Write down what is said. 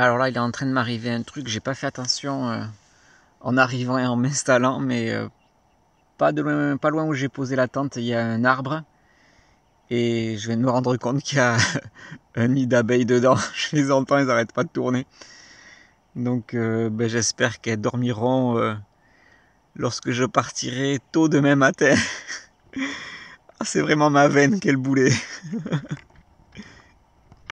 Alors là, il est en train de m'arriver un truc, j'ai pas fait attention euh, en arrivant et en m'installant, mais euh, pas, loin, pas loin où j'ai posé la tente, il y a un arbre. Et je viens de me rendre compte qu'il y a un nid d'abeilles dedans. Je les entends, ils n'arrêtent pas de tourner. Donc euh, ben, j'espère qu'elles dormiront lorsque je partirai tôt demain matin. Ah, c'est vraiment ma veine, qu'elle boulet